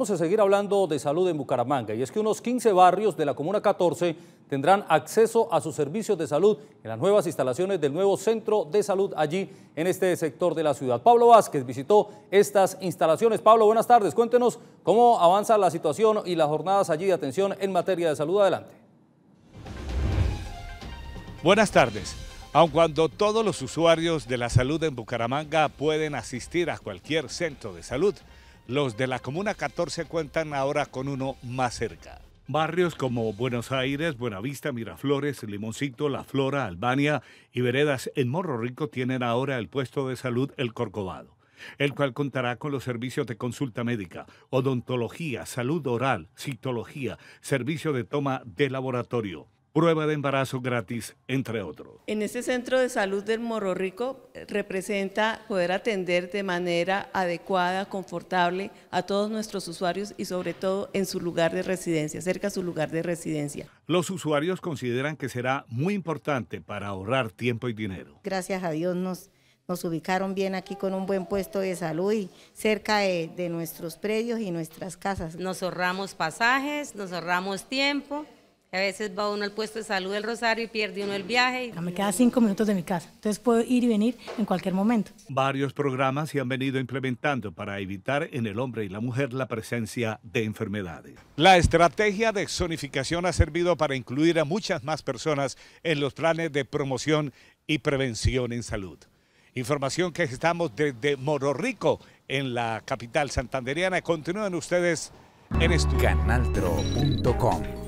Vamos a seguir hablando de salud en Bucaramanga y es que unos 15 barrios de la Comuna 14 tendrán acceso a sus servicios de salud en las nuevas instalaciones del nuevo centro de salud allí en este sector de la ciudad. Pablo Vázquez visitó estas instalaciones. Pablo, buenas tardes. Cuéntenos cómo avanza la situación y las jornadas allí de atención en materia de salud. Adelante. Buenas tardes. Aun cuando todos los usuarios de la salud en Bucaramanga pueden asistir a cualquier centro de salud, los de la Comuna 14 cuentan ahora con uno más cerca. Barrios como Buenos Aires, Buenavista, Miraflores, Limoncito, La Flora, Albania y veredas en Morro Rico tienen ahora el puesto de salud El Corcovado, el cual contará con los servicios de consulta médica, odontología, salud oral, citología, servicio de toma de laboratorio, prueba de embarazo gratis, entre otros. En este centro de salud del Morro Rico eh, representa poder atender de manera adecuada, confortable a todos nuestros usuarios y sobre todo en su lugar de residencia, cerca a su lugar de residencia. Los usuarios consideran que será muy importante para ahorrar tiempo y dinero. Gracias a Dios nos nos ubicaron bien aquí con un buen puesto de salud y cerca de, de nuestros predios y nuestras casas. Nos ahorramos pasajes, nos ahorramos tiempo a veces va uno al puesto de salud del Rosario y pierde uno el viaje. Me queda cinco minutos de mi casa, entonces puedo ir y venir en cualquier momento. Varios programas se han venido implementando para evitar en el hombre y la mujer la presencia de enfermedades. La estrategia de zonificación ha servido para incluir a muchas más personas en los planes de promoción y prevención en salud. Información que estamos desde Rico, en la capital santanderiana. Continúen ustedes en esto. Canaltro.com